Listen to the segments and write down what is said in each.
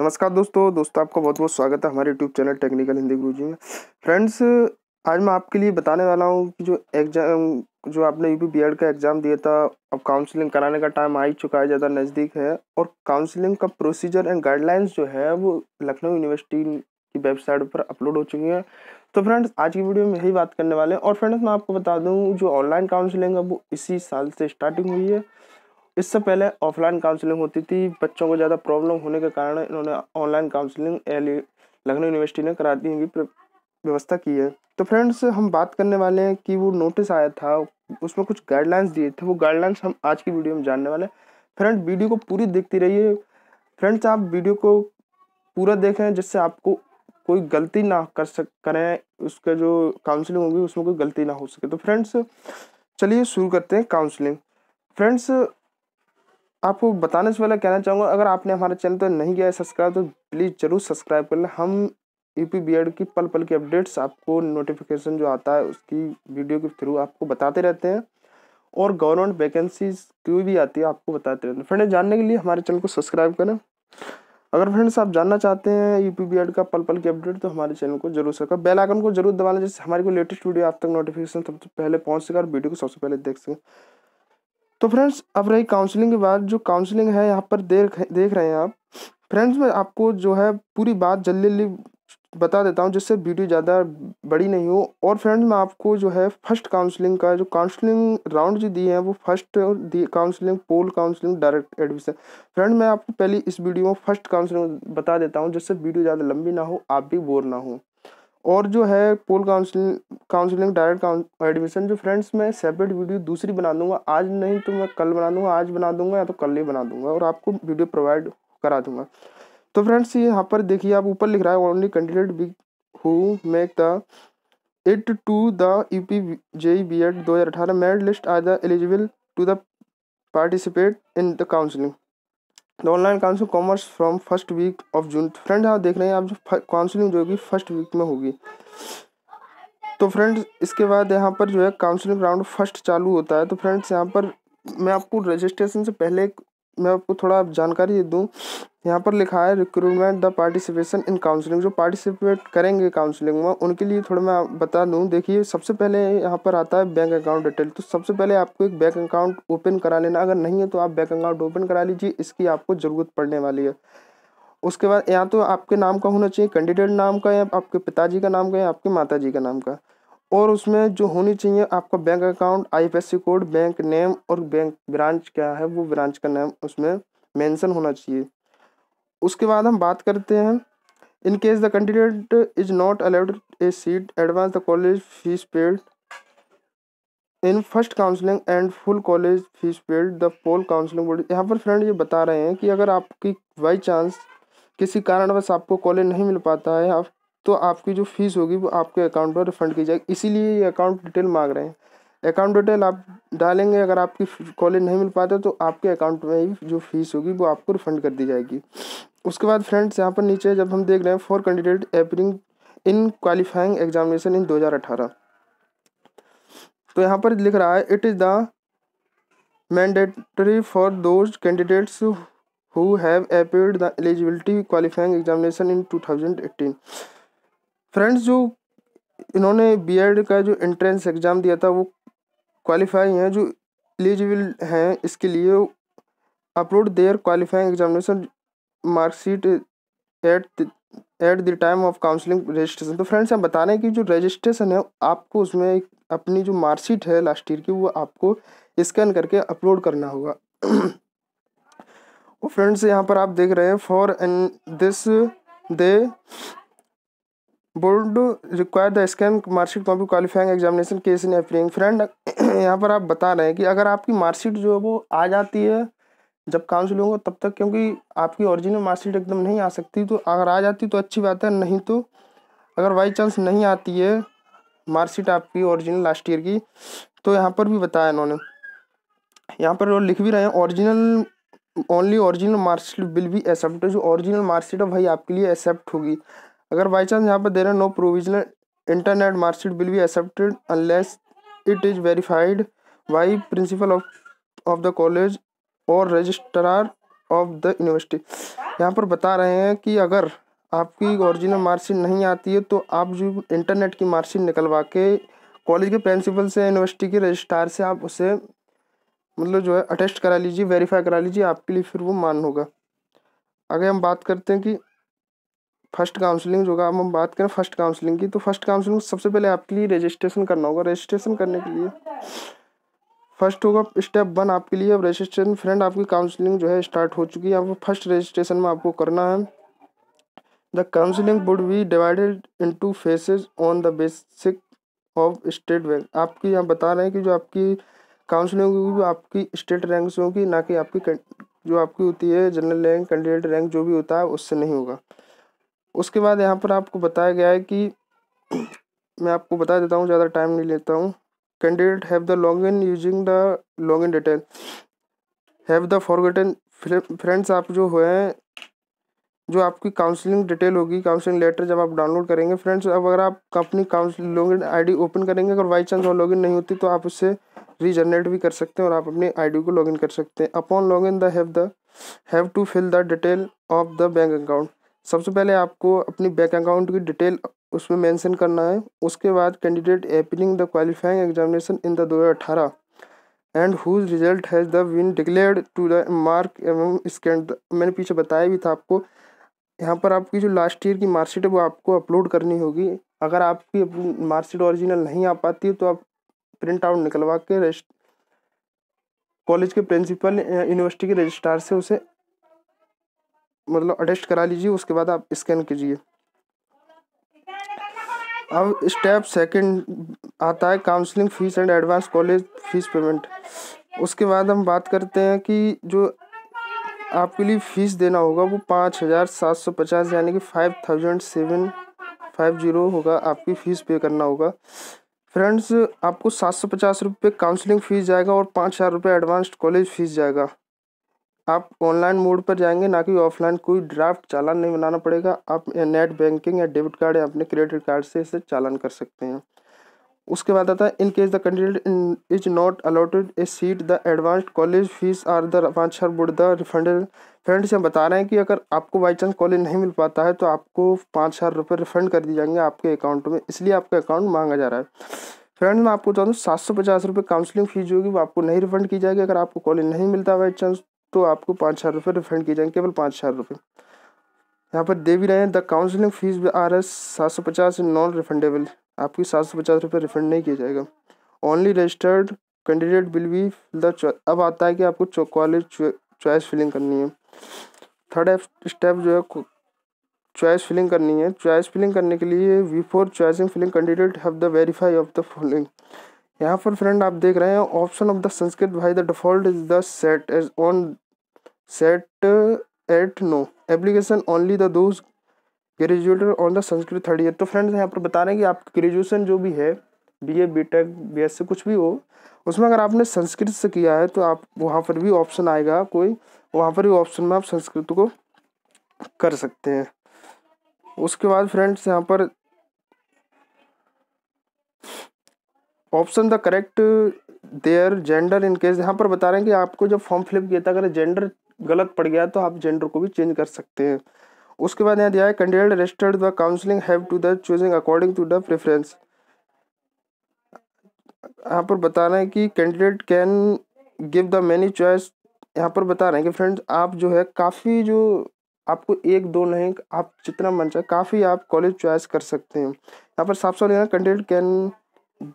नमस्कार दोस्तों दोस्तों आपका बहुत बहुत स्वागत है हमारे यूट्यूब चैनल टेक्निकल हिंदी गुरु जी में फ्रेंड्स आज मैं आपके लिए बताने वाला हूँ कि जो एग्जाम जो आपने यू पी का एग्ज़ाम दिया था अब काउंसलिंग कराने का टाइम आ ही चुका है ज़्यादा नज़दीक है और काउंसलिंग का प्रोसीजर एंड गाइडलाइंस जो है वो लखनऊ यूनिवर्सिटी की वेबसाइट पर अपलोड हो चुकी है तो फ्रेंड्स आज की वीडियो में यही बात करने वाले हैं और फ्रेंड्स मैं आपको बता दूँ जो ऑनलाइन काउंसलिंग है वो इसी साल से स्टार्टिंग हुई है इससे पहले ऑफलाइन काउंसलिंग होती थी बच्चों को ज़्यादा प्रॉब्लम होने के कारण इन्होंने ऑनलाइन काउंसलिंग लखनऊ यूनिवर्सिटी ने करा दी व्यवस्था की है तो फ्रेंड्स हम बात करने वाले हैं कि वो नोटिस आया था उसमें कुछ गाइडलाइंस दिए थे वो गाइडलाइंस हम आज की वीडियो में जानने वाले हैं फ्रेंड वीडियो को पूरी देखती रहिए फ्रेंड्स आप वीडियो को पूरा देखें जिससे आपको कोई गलती ना कर सक करें उसका जो काउंसलिंग होगी उसमें कोई गलती ना हो सके तो फ्रेंड्स चलिए शुरू करते हैं काउंसलिंग फ्रेंड्स आपको बताने से पहले कहना चाहूँगा अगर आपने हमारे चैनल तो नहीं किया है सब्सक्राइब तो प्लीज़ ज़रूर सब्सक्राइब कर लें हम यू पी बी की पल पल की अपडेट्स आपको नोटिफिकेशन जो आता है उसकी वीडियो के थ्रू आपको बताते रहते हैं और गवर्नमेंट वैकेंसीज क्यों भी आती है आपको बताते रहते हैं फ्रेंड्स जानने के लिए हमारे चैनल को सब्सक्राइब करें अगर फ्रेंड्स आप जानना चाहते हैं यू e पी का पल पल की अपडेट तो हमारे चैनल को जरूर सकें बेल आइकन को जरूर दबाना जैसे हमारी को लेटेस्ट वीडियो आप तक नोटिफिकेशन सबसे पहले पहुँच सके और वीडियो को सबसे पहले देख सकें तो फ्रेंड्स अब रही काउंसलिंग के बाद जो काउंसलिंग है यहाँ पर देख देख रहे हैं आप फ्रेंड्स मैं आपको जो है पूरी बात जल्दी जल्दी बता देता हूँ जिससे वीडियो ज़्यादा बड़ी नहीं हो और फ्रेंड्स मैं आपको जो है फर्स्ट काउंसलिंग का जो काउंसलिंग राउंड जो दिए हैं वो first counselling pool counselling direct admission friend मैं आपको पहले इस वीडियो में फर्स्ट काउंसलिंग बता देता हूँ जिससे वीडियो ज़्यादा लंबी ना हो आप भी बोर ना हो और जो है pool council counselling direct admission जो फ्रेंड्स मैं सेपरेट वीडियो दूसरी बना दूंगा आज नहीं तो मैं कल बना दूंगा आज बना दूंगा या तो कल ही बना दूंगा और आपको वीडियो प्रोवाइड करा दूंगा तो फ्रेंड्स यहाँ पर देखिए आप ऊपर लिख रहा है only candidate be who make the it to the U P J B Ed दो हज़ार अठारह merit list are the eligible to the participate in the counselling online council commerce from first week of June friends आप देख रहे हैं आप जो counselling जो होगी फर्स्ट वीक में होगी तो फ्रेंड्स इसके बाद यहाँ पर जो है काउंसलिंग राउंड फर्स्ट चालू होता है तो फ्रेंड्स यहाँ पर मैं आपको रजिस्ट्रेशन से पहले मैं आपको थोड़ा जानकारी दे दूँ यहाँ पर लिखा है recruitment the participation in counselling जो पार्टिसिपेट करेंगे काउंसलिंग में उनके लिए थोड़ा मैं बता दूँ देखिए सबसे पहले यहाँ पर आता है बैंक अकाउंट डिटेल तो सबसे पहले आपको एक बैंक अकाउंट ओपन करा लेना अगर नहीं है तो आप बैंक अकाउंट ओपन करा लीजिए इसकी आपको ज़रूरत पड़ने वाली है उसके बाद यहाँ तो आपके नाम का होना चाहिए कैंडिडेट नाम का या आपके पिताजी का नाम का या आपके माता जी का नाम का और उसमें जो होनी चाहिए आपका bank account IFSC code bank name और बैंक ब्रांच क्या है वो ब्रांच का नेम उसमें मेंशन होना चाहिए उसके बाद हम बात करते हैं in case the candidate is not allowed a seat advance the college fee paid in first counselling and full college fee paid the poll counselling board यहाँ पर फ्रेंड ये बता रहे हैं कि अगर आपकी बाई चांस किसी कारणवश आपको कॉलेज नहीं मिल पाता है आप तो आपकी जो फीस होगी वो आपके अकाउंट पर रिफंड की जाएगी इसीलिए ये अकाउंट डिटेल मांग रहे हैं अकाउंट डिटेल आप डालेंगे अगर आपकी कॉलेज नहीं मिल पाता तो आपके अकाउंट में ही जो फीस होगी वो आपको रिफंड कर दी जाएगी उसके बाद फ्रेंड्स यहाँ पर नीचे जब हम देख रहे हैं for candidate appearing in qualifying examination in दो तो यहाँ पर लिख रहा है it is the mandatory for those candidates who have appeared the eligibility qualifying examination in two thousand eighteen friends जो इन्होंने बीएड का जो एंट्रेंस एग्ज़ाम दिया था वो क्वालिफाई हैं जो एलिजिबल हैं इसके लिए upload their qualifying examination marksheet at at the time of counselling registration तो फ्रेंड्स हम बता रहे हैं कि जो रजिस्ट्रेशन है आपको उसमें अपनी जो मार्कशीट है लास्ट ईयर की वो आपको स्कैन करके अपलोड करना होगा फ्रेंड्स यहाँ पर आप देख रहे हैं for an this they board require the scan marksheet copy qualifying examination case in appearing friend यहाँ पर आप बता रहे हैं कि अगर आपकी मार्कशीट जो है वो आ जाती है जब काउंसिल होंगे तब तक क्योंकि आपकी ओरिजिनल मार्कशीट एकदम नहीं आ सकती तो अगर आ जाती तो अच्छी बात है नहीं तो अगर बाई चांस नहीं आती है मार्कशीट आपकी ओरिजिनल लास्ट ईयर की तो यहाँ पर भी बताया इन्होंने यहाँ पर लिख भी रहे हैं original only original marksheet will भी एक्सेप्ट जो ओरिजिनल मार्कशीट है वही आपके लिए एक्सेप्ट होगी अगर बाई चांस यहाँ पर दे रहे हैं no provisional internet marksheet will be accepted unless it is verified by principal of of the college और रजिस्ट्रार ऑफ द यूनिवर्सिटी यहाँ पर बता रहे हैं कि अगर आपकी ओरिजिनल मार्कशीट नहीं आती है तो आप जो इंटरनेट की मार्कशीट निकलवा के कॉलेज के प्रिंसिपल से यूनिवर्सिटी के रजिस्ट्रार से आप उसे मतलब जो है अटेस्ट करा लीजिए वेरीफाई करा लीजिए आपके लिए फिर वो मान होगा अगर हम बात करते हैं कि फर्स्ट काउंसलिंग जो हम बात करें फर्स्ट काउंसलिंग की तो फर्स्ट काउंसलिंग सबसे पहले आपके लिए रजिस्ट्रेशन करना होगा रजिस्ट्रेशन करने के लिए फर्स्ट होगा स्टेप वन आपके लिए अब रजिस्ट्रेशन फ्रेंड आपकी काउंसलिंग जो है स्टार्ट हो चुकी है आपको फर्स्ट रजिस्ट्रेशन में आपको करना है the counselling would be divided into phases on the basic of state bank आपकी यहाँ बता रहे हैं कि जो आपकी काउंसलिंग होगी वो आपकी स्टेट रैंक से होगी ना कि आपकी जो आपकी होती है जनरल रैंक कैंडिडेट रैंक जो भी होता है उससे नहीं होगा उसके बाद यहाँ पर आपको बताया गया है कि मैं आपको बता देता हूँ ज़्यादा टाइम नहीं लेता हूँ candidate have the log in using the log in detail have the forgotten friends आप जो हैं जो आपकी काउंसलिंग डिटेल होगी काउंसलिंग लेटर जब आप डाउनलोड करेंगे फ्रेंड्स अब अगर आप अपनी काउंसलिंग इन आई ओपन करेंगे अगर बाई चांस और लॉग नहीं होती तो आप उससे रीजनरेट भी कर सकते हैं और आप अपनी आईडी को लॉगिन कर सकते हैं upon login the have the have to fill the detail of the bank account सबसे पहले आपको अपनी बैंक अकाउंट की डिटेल उसमें मेंशन करना है उसके बाद candidate appearing the qualifying examination in the अठारह and whose result has the been declared to the mark एवं स्कैन मैंने पीछे बताया भी था आपको यहाँ पर आपकी जो लास्ट ईयर की मार्कशीट है वो आपको अपलोड करनी होगी अगर आपकी मार्कशीट ओरिजिनल नहीं आ पाती है तो आप प्रिंट आउट निकलवा के कॉलेज के प्रिंसिपल यूनिवर्सिटी के रजिस्ट्रार से उसे मतलब अटेस्ट करा लीजिए उसके बाद आप स्कैन कीजिए अब स्टेप सेकंड आता है counselling fee and advance college fee payment उसके बाद हम बात करते हैं कि जो आपके लिए फीस देना होगा वो पाँच हज़ार सात सौ पचास यानी कि five thousand seven five zero होगा आपकी फ़ीस पे करना होगा फ्रेंड्स आपको सात सौ पचास रुपये काउंसलिंग फ़ीस जाएगा और पाँच हज़ार रुपये एडवांस कॉलेज फ़ीस जाएगा आप ऑनलाइन मोड पर जाएंगे ना कि ऑफलाइन कोई ड्राफ्ट चालान नहीं बनाना पड़ेगा आप नेट बैंकिंग या डेबिट कार्ड या अपने क्रेडिट कार्ड से इसे चालान कर सकते हैं उसके बाद आता है in case the candidate is not allotted a seat the advance college fee are the voucher would the friend friends हम बता रहे हैं कि अगर आपको बाई चांस कॉलेज नहीं मिल पाता है तो आपको पाँच हज़ार रुपये रिफंड कर दिए जाएंगे आपके अकाउंट में इसलिए आपका अकाउंट मांगा जा रहा है फ्रेंड मैं आपको बता दूँ सात सौ पचास रुपये काउंसिलिंग फीस जो होगी वो आपको नहीं रिफंड की जाएगी अगर आपको कॉलेज नहीं मिलता बाई चांस तो आपको पाँच हज़ार रुपये रिफंड किए जाएंगे केवल पाँच हज़ार रुपये यहाँ पर दे भी रहे हैं the counselling fee R S सात सौ पचास नॉन रिफंडेबल आपकी सात सौ पचास रुपये रिफंड नहीं किया जाएगा ओनली रजिस्टर्ड कैंडिडेट बिल भी द अब आता है कि आपको क्वालिटी चॉइस फिलिंग करनी है थर्ड स्टेप जो है चॉइस फिलिंग करनी है चॉइस फिलिंग करने के लिए before choicing filling candidate have the verify of the following यहाँ पर फ्रेंड आप देख रहे हैं ऑप्शन ऑफ द संस्कृत भाई the default is the set as on set at no application only the those graduated on the Sanskrit third year तो friends यहाँ पर बता रहे हैं कि आप ग्रेजुएशन जो भी है B A B tech B S C कुछ भी हो उसमें अगर आपने संस्कृत से किया है तो आप वहाँ पर भी ऑप्शन आएगा कोई वहाँ पर भी ऑप्शन में आप संस्कृत को कर सकते हैं उसके बाद फ्रेंड्स यहाँ पर option the correct their gender in case यहाँ पर बता रहे हैं कि आपको जब फॉर्म फिलअप किया था अगर जेंडर गलत पड़ गया तो आप जेंडर को भी चेंज कर सकते हैं उसके बाद यहाँ दिया है candidate registered the counselling have to the choosing according to the preference यहाँ पर बता रहे हैं कि candidate can give the many choice यहाँ पर बता रहे हैं कि फ्रेंड्स आप जो है काफ़ी जो आपको एक दो नहीं आप जितना मन चाहे काफ़ी आप कॉलेज चॉइस कर सकते हैं यहाँ पर साफ साफ लेना candidate can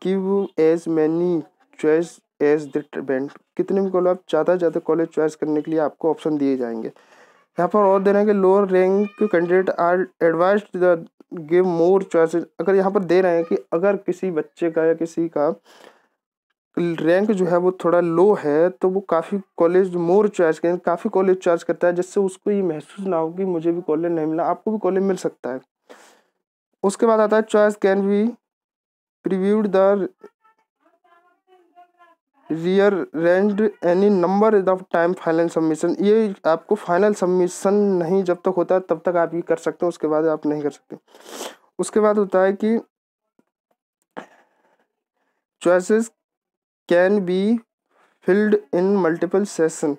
give as many choice as the band कितने भी कॉलेज आप ज़्यादा से ज़्यादा कॉलेज चॉइस करने के लिए आपको ऑप्शन दिए जाएंगे यहाँ पर और दे रहे हैं कि lower rank candidate are advise the give more choices अगर यहाँ पर दे रहे हैं कि अगर किसी बच्चे का या किसी का रैंक जो है वो थोड़ा लो है तो वो काफ़ी कॉलेज मोर चॉइस करें काफ़ी कॉलेज चॉइस करता है जिससे उसको ये महसूस ना हो कि मुझे भी कॉलेज नहीं मिला आपको भी कॉलेज मिल सकता है उसके बाद आता है choice can be previewed the rearranged any number of time final submission ये आपको फाइनल सबमिशन नहीं जब तक होता है तब तक आप ये कर सकते हो उसके बाद आप नहीं कर सकते उसके बाद होता है कि choices can be filled in multiple session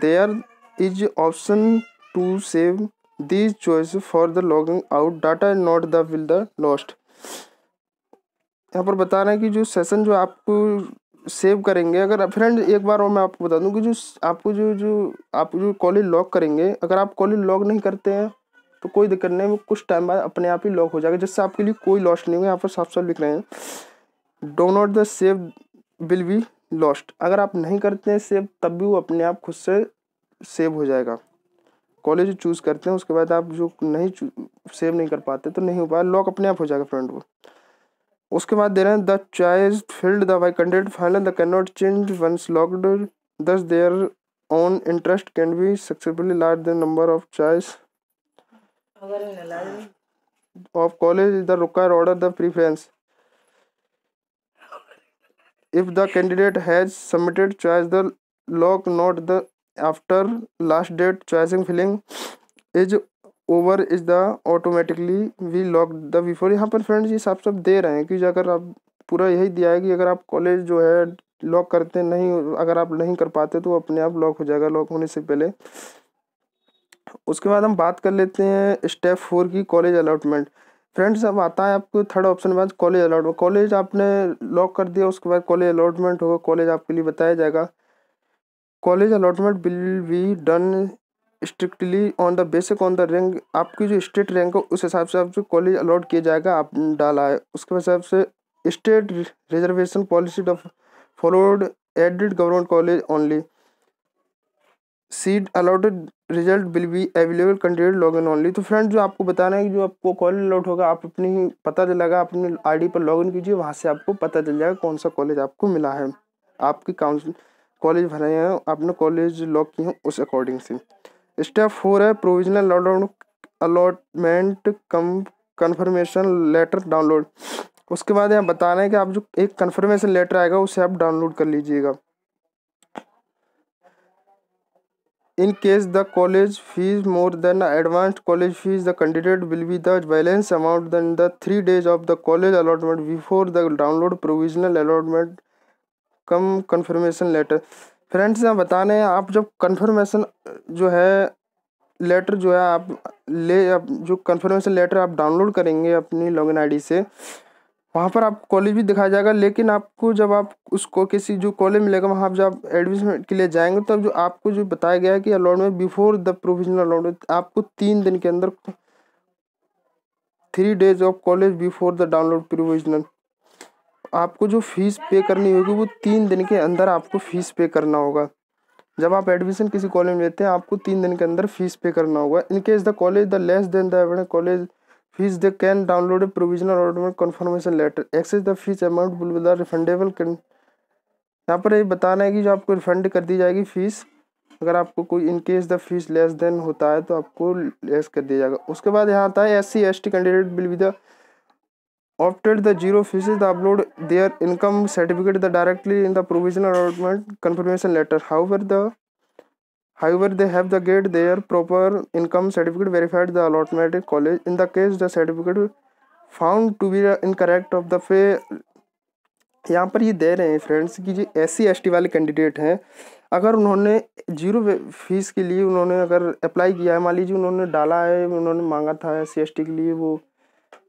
there is option to save these choice for the logging out data not the will the lost यहाँ पर बता रहे हैं कि जो सेशन जो आपको सेव करेंगे अगर फ्रेंड एक बार और मैं आपको बता दूं कि जो आपको जो जो आप जो कॉलेज लॉक करेंगे अगर आप कॉलेज लॉक नहीं करते हैं तो कोई दिक्कत नहीं कुछ टाइम बाद अपने आप ही लॉक हो जाएगा जिससे आपके लिए कोई लॉस नहीं होगा यहाँ पर साफ साफ लिख रहे हैं do not the save will be lost अगर आप नहीं करते हैं सेव तब भी वो अपने आप खुद से सेव हो जाएगा कॉलेज चूज़ करते हैं उसके बाद आप जो नहीं सेव नहीं कर पाते तो नहीं हो पाया लॉक अपने आप हो जाएगा फ्रेंड वो उसके बाद दे रहे हैं the choice filled the vacated final the can not change once locked thus their own interest can be successfully large the number of choice of college the require order the preference if the candidate has submitted choice the lock not the after last date choicing filling is over is the automatically we lock the before यहाँ पर friends ये सब सब दे रहे हैं कि अगर आप पूरा यही दिया है कि अगर आप कॉलेज जो है लॉक करते नहीं अगर आप नहीं कर पाते तो अपने आप लॉक हो जाएगा लॉक होने से पहले उसके बाद हम बात कर लेते हैं स्टेप फोर की कॉलेज अलाटमेंट फ्रेंड्स अब आता है आपको थर्ड ऑप्शन के बाद कॉलेज अलाटमेंट कॉलेज आपने लॉक कर दिया उसके बाद कॉलेज अलाटमेंट होगा कॉलेज आपके लिए बताया जाएगा college allotment will be done strictly on the basic on the rank आपकी जो स्टेट रैंक है उस हिसाब से आपको कॉलेज अलॉट किया जाएगा आप डाला है उसके हिसाब से state reservation policy followed aided government college only seat allotted result will be available candidate log in only तो फ्रेंड जो आपको बताना है कि जो आपको कॉलेज अलाउट होगा आप अपनी पता चलेगा अपनी आईडी पर लॉग इन कीजिए वहाँ से आपको पता चल जाएगा कौन सा कॉलेज आपको मिला है आपकी काउंसिल कॉलेज भरे हैं आपने कॉलेज लॉक की हैं उस अकॉर्डिंग से स्टेप फोर है provisional allotment cum confirmation letter download उसके बाद यहाँ बता रहे हैं कि आप जो एक कन्फर्मेशन लेटर आएगा उसे आप डाउनलोड कर लीजिएगा in case the college fee more than advanced college fee the candidate will be the balance amount then the three days of the college allotment before the download provisional allotment cum confirmation letter friends यहाँ बता रहे हैं आप जब conformation जो है letter जो है आप ले आप जो कन्फर्मेशन लेटर आप डाउनलोड करेंगे अपनी लॉगिन आईडी से वहाँ पर आप कॉलेज भी दिखाया जाएगा लेकिन आपको जब आप उसको किसी जो कॉलेज मिलेगा वहाँ आप जब एडमिशन के लिए जाएंगे तब जो आपको जो बताया गया है कि allotment before the provisional allotment आपको तीन दिन के अंदर three days of college before the download provisional आपको जो फीस पे करनी होगी वो तीन दिन के अंदर आपको फीस पे करना होगा जब आप एडमिशन किसी कॉलेज में लेते हैं आपको तीन दिन के अंदर फीस पे करना होगा in case the college the less than the college fee they can download provisional order confirmation letter excess the fee amount will the refundable यहाँ पर ये बताना है कि जो आपको रिफंड कर दी जाएगी फीस अगर आपको कोई in case the fee less than होता है तो आपको लेस कर दिया जाएगा उसके बाद यहाँ आता है S C S T candidate will with After the zero fishes upload their income certificate the directly in the provisional allotment confirmation letter. However, the however they have the get their proper income certificate verified the allotment college. In the case the certificate found to be incorrect of the pay यहाँ पर ये दे रहे हैं friends कि ये S C S T वाले candidate हैं अगर उन्होंने जीरो फीस के लिए उन्होंने अगर अप्लाई किया है मान लीजिए उन्होंने डाला है उन्होंने मांगा था एस सी एस टी के लिए वो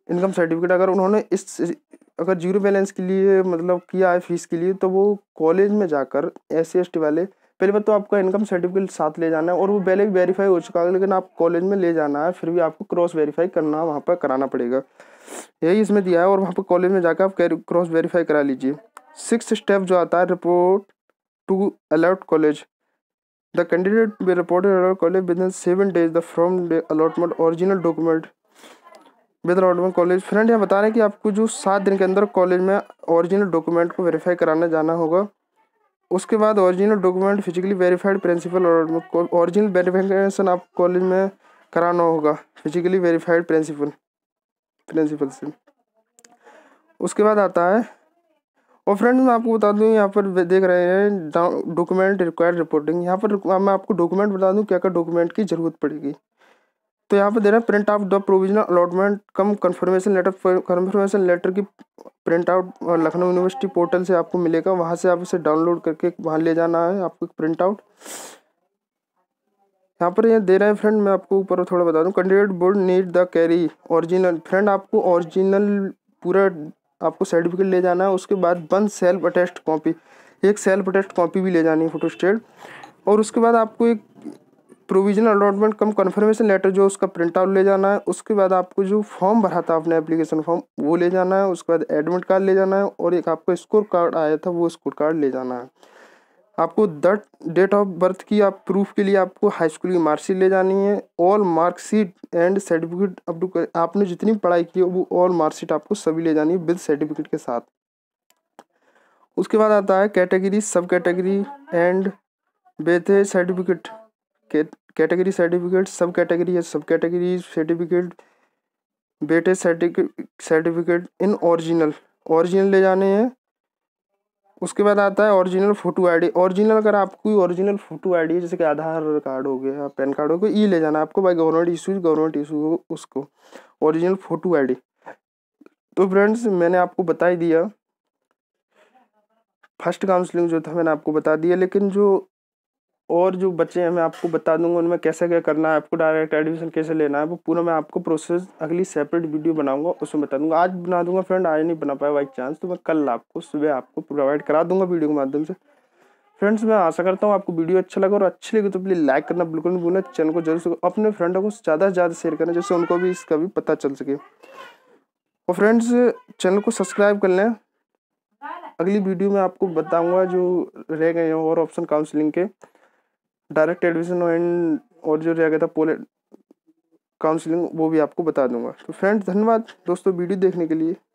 इनकम सर्टिफिकेट अगर उन्होंने इस अगर जीरो बैलेंस के लिए मतलब किया है फीस के लिए तो वो कॉलेज में जाकर एस सी वाले पहली बार तो आपका इनकम सर्टिफिकेट साथ ले जाना है और वो पहले भी वेरीफाई हो चुका है लेकिन आप कॉलेज में ले जाना है फिर भी आपको क्रॉस वेरीफाई करना वहाँ पर कराना पड़ेगा यही इसमें दिया है और वहाँ पर कॉलेज में जाकर आप क्रॉस वेरीफाई करा लीजिए सिक्स स्टेप जो आता है report to allotted college the candidate be reported allotted college within seven days the from allotment original document whether में कॉलेज फ्रेंड यहाँ बता रहे हैं कि आपको जो सात दिन के अंदर कॉलेज में ओरिजिनल डॉक्यूमेंट को वेरीफाई कराने जाना होगा उसके बाद original document physically verified principal और ओरिजिनल वेरीफिकेशन आप कॉलेज में कराना होगा फिजिकली वेरीफाइड प्रिंसिपल प्रिंसिपल से उसके बाद आता है और फ्रेंड्स मैं आपको बता दूं यहाँ पर देख रहे हैं डॉक्यूमेंट रिक्वायर्ड रिपोर्टिंग यहाँ पर मैं आपको डॉक्यूमेंट बता दूं क्या क्या डॉक्यूमेंट की ज़रूरत पड़ेगी तो यहाँ पे दे रहे हैं print out the provisional allotment cum confirmation letter confirmation letter की print out Lucknow university portal से आपको मिलेगा वहाँ से आप इसे डाउनलोड करके वहाँ ले जाना है आपको प्रिंट आउट यहाँ पर ये दे रहे हैं फ्रेंड मैं आपको ऊपर थोड़ा बता दूँ candidate board need the carry original friend आपको ओरिजिनल पूरा आपको सर्टिफिकेट ले जाना है उसके बाद वन सेल्फ अटेस्ट कॉपी एक सेल्फ अटेस्ट कॉपी भी ले जानी है फोटो स्टेट और उसके बाद आपको एक provisional allotment cum confirmation letter जो उसका प्रिंट आउट ले जाना है उसके बाद आपको जो फॉर्म भरा था आपने एप्लीकेशन फॉर्म वो ले जाना है उसके बाद एडमिट कार्ड ले जाना है और एक आपको स्कोर कार्ड आया था वो स्कोर कार्ड ले जाना है आपको दट डेट ऑफ बर्थ की आप प्रूफ के लिए आपको हाई स्कूल की मार्कशीट ले जानी है all marksheet and certificate to आपने जितनी पढ़ाई की है वो ऑल मार्कशीट आपको सभी ले जानी है विद सर्टिफिकेट के साथ उसके बाद आता है कैटेगरी सब कैटेगरी एंड बेथे certificate category certificate sub category या सब कैटेगरी सर्टिफिकेट बेटे सर्टिफिकेट इन ओरिजिनल ओरिजिनल ले जाने हैं उसके बाद आता है ओरिजिनल फ़ोटो आईडी ओरिजिनल अगर आपको ओरिजिनल फ़ोटो आईडी है जैसे कि आधार कार्ड हो गया पैन कार्ड हो गया ई ले जाना आपको by government issue government issue हो उसको ओरिजिनल फ़ोटो आईडी तो फ्रेंड्स मैंने आपको बता ही दिया फर्स्ट काउंसलिंग जो था मैंने आपको बता दिया लेकिन जो और जो बच्चे हैं मैं आपको बता दूंगा उनमें कैसे क्या करना है आपको डायरेक्ट एडमिशन कैसे लेना है वो पूरा मैं आपको प्रोसेस अगली सेपरेट वीडियो बनाऊंगा उसमें बता दूंगा आज बना दूंगा फ्रेंड आज नहीं बना पाया बाई चांस तो मैं कल आपको सुबह आपको प्रोवाइड करा दूंगा वीडियो के माध्यम से फ्रेंड्स मैं आशा करता हूँ आपको वीडियो अच्छा लगा और अच्छी लगी तो प्लीज़ लाइक करना बिल्कुल नहीं भूलना चैनल को जरूर अपने फ्रेंडों को ज़्यादा से ज़्यादा शेयर करना जिससे उनको भी इसका भी पता चल सके और फ्रेंड्स चैनल को सब्सक्राइब कर लें अगली वीडियो में आपको बताऊंगा जो रह गए हैं और ऑप्शन काउंसलिंग के डायरेक्ट एडमिशन एंड और जो रह गया था पोले काउंसलिंग वो भी आपको बता दूंगा तो फ्रेंड्स धन्यवाद दोस्तों वीडियो देखने के लिए